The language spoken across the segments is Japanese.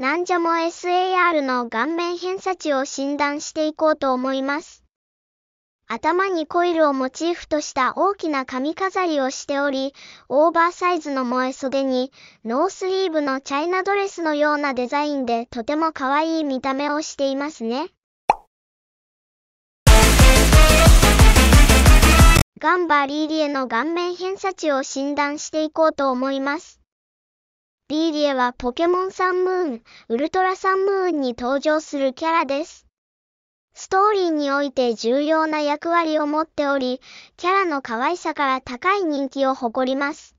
なんじゃも SAR の顔面偏差値を診断していこうと思います。頭にコイルをモチーフとした大きな髪飾りをしており、オーバーサイズの萌え袖に、ノースリーブのチャイナドレスのようなデザインでとても可愛い見た目をしていますね。ガンバリーリエの顔面偏差値を診断していこうと思います。リーリエはポケモンサンムーン、ウルトラサンムーンに登場するキャラです。ストーリーにおいて重要な役割を持っており、キャラの可愛さから高い人気を誇ります。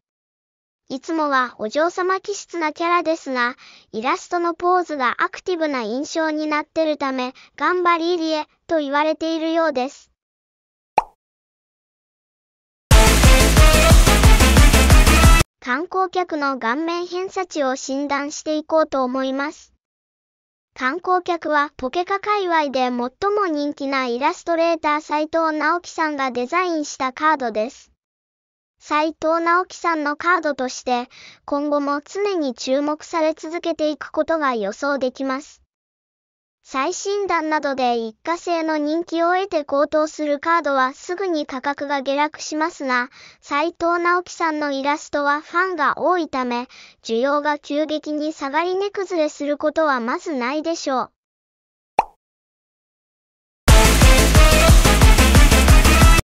いつもはお嬢様気質なキャラですが、イラストのポーズがアクティブな印象になってるため、ガンバリーリエと言われているようです。観光客の顔面偏差値を診断していこうと思います。観光客はポケカ界隈で最も人気なイラストレーター斎藤直樹さんがデザインしたカードです。斎藤直樹さんのカードとして今後も常に注目され続けていくことが予想できます。最新弾などで一過性の人気を得て高騰するカードはすぐに価格が下落しますが、斎藤直樹さんのイラストはファンが多いため、需要が急激に下がり値崩れすることはまずないでしょう。